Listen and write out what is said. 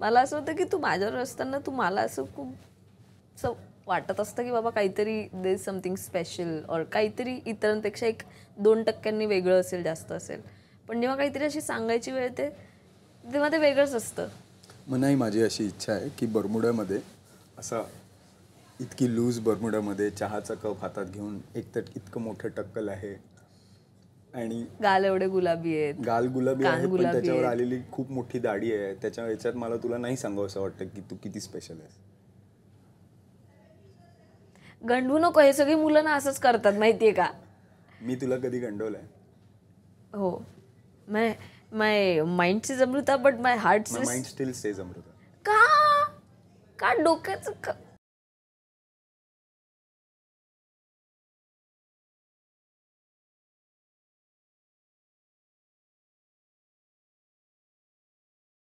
मला असं होतं की तू माझ्यावर असताना तू मला असं खूप वाटत असतं की बाबा काहीतरी दे इज समथिंग स्पेशल और काहीतरी इतरांपेक्षा एक दोन टक्क्यांनी वेगळं असेल जास्त असेल पण जेव्हा काहीतरी अशी सांगायची वेळ येते तेव्हा ते वेगळंच असतं मग नाही माझी अशी इच्छा आहे की बरमुड्यामध्ये असं इतकी लूज बरमुड्यामध्ये चहाचा कप हातात घेऊन एक तर इतकं मोठं टक्कल आहे आणि गाल एवढे गुलाबी आहेत गाल गुलाबी आहेत पण त्याच्यावर आलेली खूप मोठी दाढी आहे त्याच्या याच्यात मला तुला नाही सांगावं असं वाटतं की तू किती स्पेशल आहेस गंडू नको हे सगळी मुलं ना असंच करतात माहितीये का मी तुला कधी गंडवलंय हो माय माय माइंड से Amruta but my heart mind still says Amruta का का डोक्याचं